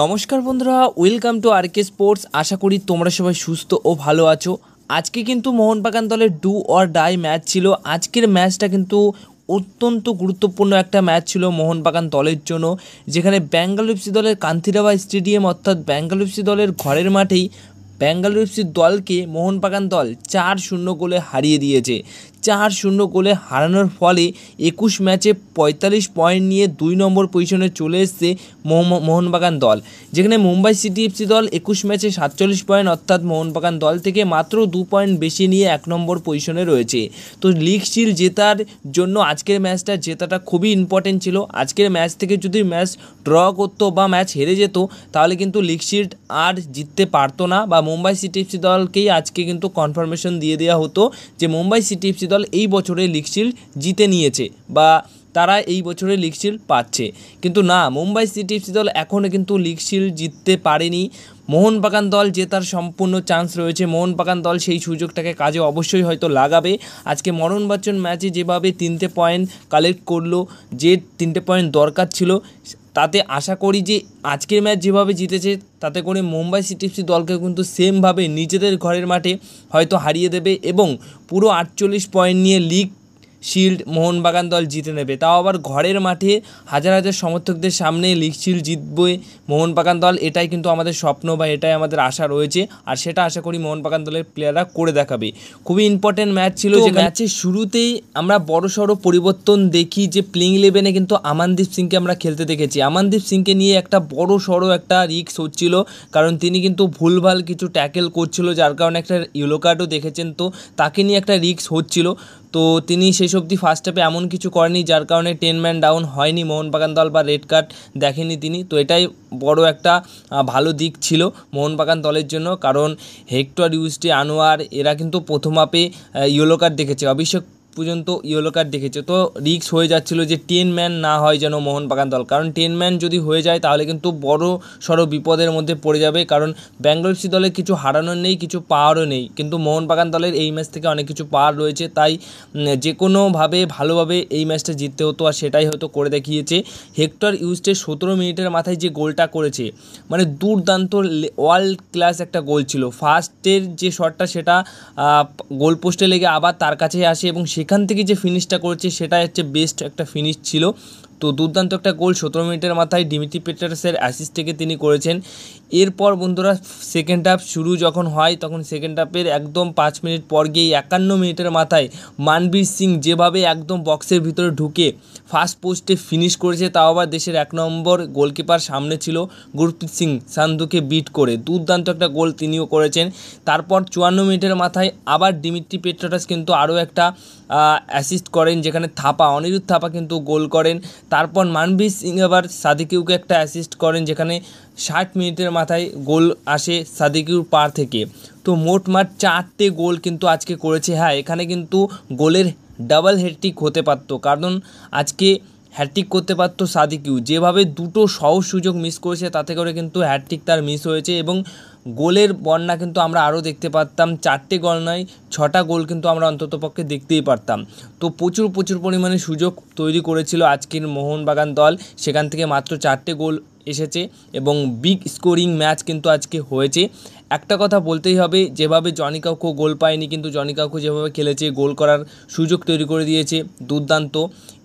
নমস্কার বন্ধুরা welcome to R K sports আশা করি তোমরা সবাই সুস্থ ও ভালো আছো আজকে কিন্তু মোহনবাগান দলের ডু অর ডাই ম্যাচ ছিল আজকের ম্যাচটা কিন্তু অত্যন্ত গুরুত্বপূর্ণ একটা ম্যাচ ছিল মোহনবাগান দলের জন্য যেখানে বেঙ্গালু এফসি দলের কান্থিরাবা স্টেডিয়াম অর্থাৎ বেঙ্গালু এফসি দলের ঘরের মাঠেই বেঙ্গালুরু দলকে মোহনবাগান দল চার শূন্য গোলে হারিয়ে দিয়েছে চার শূন্য গোলে হারানোর ফলে একুশ ম্যাচে পঁয়তাল্লিশ পয়েন্ট নিয়ে দুই নম্বর পজিশনে চলে এসছে মোহনবাগান দল যেখানে মুম্বাই সিটি এফসি দল একুশ ম্যাচে সাতচল্লিশ পয়েন্ট অর্থাৎ মোহনবাগান দল থেকে মাত্র দু পয়েন্ট বেশি নিয়ে এক নম্বর পজিশনে রয়েছে তো লিগ শিল জেতার জন্য আজকের ম্যাচটা জেতাটা খুবই ইম্পর্টেন্ট ছিল আজকের ম্যাচ থেকে যদি ম্যাচ ড্র করতো বা ম্যাচ হেরে যেত তাহলে কিন্তু লিগ শিল্ড আর জিততে পারতো না বা মুম্বাই সিটি এফসি দলকেই আজকে কিন্তু কনফার্মেশন দিয়ে দেওয়া হতো যে মুম্বাই সিটি এফসি দল এই বছরে লিগ জিতে নিয়েছে বা তারা এই বছরে লিগ পাচ্ছে কিন্তু না মুম্বাই সিটি এফসি দল এখনও কিন্তু লিগ জিততে পারেনি মোহনবাগান দল জেতার সম্পূর্ণ চান্স রয়েছে মোহনবাগান দল সেই সুযোগটাকে কাজে অবশ্যই হয়তো লাগাবে আজকে মরণ বাচ্চন ম্যাচে যেভাবে তিনটে পয়েন্ট কালেক্ট করলো যে তিনটে পয়েন্ট দরকার ছিল তাতে আশা করি যে আজকের ম্যাচ যেভাবে জিতেছে তাতে করে মুম্বাই সিটিএফসি দলকে কিন্তু সেমভাবে নিজেদের ঘরের মাঠে হয়তো হারিয়ে দেবে এবং পুরো আটচল্লিশ পয়েন্ট নিয়ে লিগ শিল্ড মোহনবাগান দল জিতে নেবে তাও আবার ঘরের মাঠে হাজার হাজার সমর্থকদের সামনে লিগ শিল্ড জিতবে মোহনবাগান দল এটাই কিন্তু আমাদের স্বপ্ন বা এটাই আমাদের আশা রয়েছে আর সেটা আশা করি মোহনবাগান দলের প্লেয়াররা করে দেখাবে খুবই ইম্পর্টেন্ট ম্যাচ ছিল যে ম্যাচের শুরুতেই আমরা বড় সড়ো পরিবর্তন দেখি যে প্লেইং ইলেভেনে কিন্তু আমানদীপ সিংকে আমরা খেলতে দেখেছি আমানদীপ সিংকে নিয়ে একটা বড় সড়ো একটা রিক্স হচ্ছিল কারণ তিনি কিন্তু ভুলভাল কিছু ট্যাকেল করছিল যার কারণে একটা ইয়েলো কার্ডও দেখেছেন তো তাকে নিয়ে একটা রিক্স হচ্ছিল তো তিনি সেই অবধি ফার্স্ট হাফে এমন কিছু করেনি যার কারণে টেন ম্যান ডাউন হয়নি মোহনবাগান দল বা রেড কার্ড দেখেনি তিনি তো এটাই বড় একটা ভালো দিক ছিল মোহনবাগান দলের জন্য কারণ হেক্টর ইউজটি আনোয়ার এরা কিন্তু প্রথম হাফে ইয়েলো কার্ড দেখেছে অভিষেক পর্যন্ত ইয়েলো কার্ড দেখেছে তো রিক্স হয়ে যাচ্ছিল যে টেন ম্যান না হয় যেন মোহনবাগান দল কারণ টেন ম্যান যদি হয়ে যায় তাহলে কিন্তু বড় সড়ো বিপদের মধ্যে পড়ে যাবে কারণ বেঙ্গল দলে দলের কিছু হারানোর নেই কিছু পাওয়ারও নেই কিন্তু মোহনবাগান দলের এই ম্যাচ থেকে অনেক কিছু পাওয়ার রয়েছে তাই যে কোনোভাবে ভালোভাবে এই ম্যাচটা জিততে হতো আর সেটাই হয়তো করে দেখিয়েছে হেক্টর ইউস্টের সতেরো মিনিটের মাথায় যে গোলটা করেছে মানে দুর্দান্ত ওয়ার্ল্ড ক্লাস একটা গোল ছিল ফার্স্টের যে শটটা সেটা গোল পোস্টে লেগে আবার তার কাছে আসে এবং সে সেখান থেকে যে ফিনিশটা করেছে সেটা হচ্ছে বেস্ট একটা ফিনিশ ছিল তো দুর্দান্ত একটা গোল সতেরো মিনিটের মাথায় ডিমিটি পেটার্সের অ্যাসিস্টকে তিনি করেছেন এরপর বন্ধুরা সেকেন্ড হাফ শুরু যখন হয় তখন সেকেন্ড হাফের একদম পাঁচ মিনিট পর গিয়ে একান্ন মিনিটের মাথায় মানবীর সিং যেভাবে একদম বক্সের ভিতরে ঢুকে ফার্স্ট পোস্টে ফিনিশ করেছে তাও আবার দেশের এক নম্বর গোলকিপার সামনে ছিল গুরপ্রীত সিং সান্ধুকে বিট করে দুর্দান্ত একটা গোল তিনিও করেছেন তারপর চুয়ান্ন মিনিটের মাথায় আবার ডিমিট্রি পেট্রাটাস কিন্তু আরও একটা অ্যাসিস্ট করেন যেখানে থাপা অনিরুদ্ধ থাপা কিন্তু গোল করেন তারপর মানবীর সিং আবার সাদিকিউকে একটা অ্যাসিস্ট করেন যেখানে ষাট মিনিটের মাথায় গোল আসে সাদিকিউর পার থেকে তো মোট মাঠ চারটে গোল কিন্তু আজকে করেছে হ্যাঁ এখানে কিন্তু গোলের ডাবল হ্যাট্রিক হতে পারত কারণ আজকে হ্যাট্রিক করতে পারত সাদিকিউ যেভাবে দুটো সহজ সুযোগ মিস করেছে তাতে করে কিন্তু হ্যাট্রিক তার মিস হয়েছে এবং গোলের বর্ণা কিন্তু আমরা আরও দেখতে পারতাম চারটে গোল নয় ছটা গোল কিন্তু আমরা অন্ততপক্ষে দেখতেই পারতাম তো প্রচুর প্রচুর পরিমাণে সুযোগ তৈরি করেছিল আজকের মোহনবাগান দল সেখান থেকে মাত্র চারটে গোল এসেছে এবং বিগ স্কোরিং ম্যাচ কিন্তু আজকে হয়েছে একটা কথা বলতেই হবে যেভাবে জনি গোল পায়নি কিন্তু জনি যেভাবে খেলেছে গোল করার সুযোগ তৈরি করে দিয়েছে দুর্দান্ত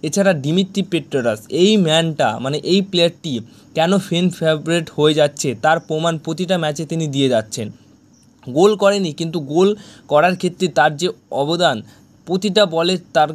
এছাড়া ডিমিত্রি পেট্রোরাস এই ম্যানটা মানে এই প্লেয়ারটি কেন ফেন ফেভারেট হয়ে যাচ্ছে তার প্রমাণ প্রতিটা ম্যাচে তিনি দিয়ে যাচ্ছেন গোল করেনি কিন্তু গোল করার ক্ষেত্রে তার যে অবদান প্রতিটা বলে তার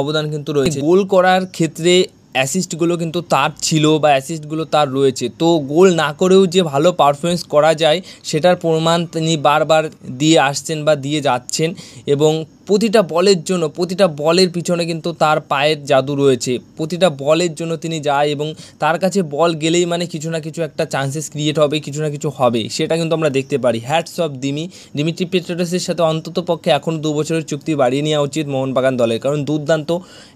অবদান কিন্তু রয়েছে গোল করার ক্ষেত্রে অ্যাসিস্টগুলো কিন্তু তার ছিল বা অ্যাসিস্টগুলো তার রয়েছে তো গোল না করেও যে ভালো পারফরমেন্স করা যায় সেটার প্রমাণ তিনি বারবার দিয়ে আসছেন বা দিয়ে যাচ্ছেন এবং প্রতিটা বলের জন্য প্রতিটা বলের পিছনে কিন্তু তার পায়ের জাদু রয়েছে প্রতিটা বলের জন্য তিনি যায় এবং তার কাছে বল গেলেই মানে কিছু না কিছু একটা চান্সেস ক্রিয়েট হবে কিছু না কিছু হবে সেটা কিন্তু আমরা দেখতে পারি হ্যাটস অফ দিমি দিমিত্রি পেট্রোটাসের সাথে অন্তত পক্ষে এখন দু বছরের চুক্তি বাড়িয়ে নেওয়া উচিত মোহনবাগান দলের কারণ দুর্দান্ত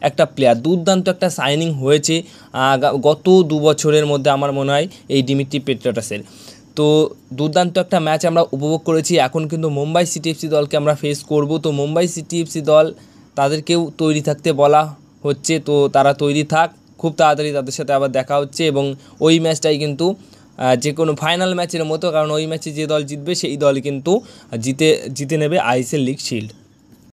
একটা প্লেয়ার দুর্দান্ত একটা সাইনিং হয়েছে গত দু বছরের মধ্যে আমার মনে হয় এই দিমিত্রি পেট্রোটাসের তো দুর্দান্ত একটা ম্যাচ আমরা উপভোগ করেছি এখন কিন্তু মুম্বাই সিটিএফসি দলকে আমরা ফেস করব তো মুম্বাই সিটিএফসি দল তাদেরকেও তৈরি থাকতে বলা হচ্ছে তো তারা তৈরি থাক খুব তাড়াতাড়ি তাদের সাথে আবার দেখা হচ্ছে এবং ওই ম্যাচটাই কিন্তু যে কোনো ফাইনাল ম্যাচের মতো কারণ ওই ম্যাচে যে দল জিতবে সেই দল কিন্তু জিতে জিতে নেবে আইসিএল লিগ শিল্ড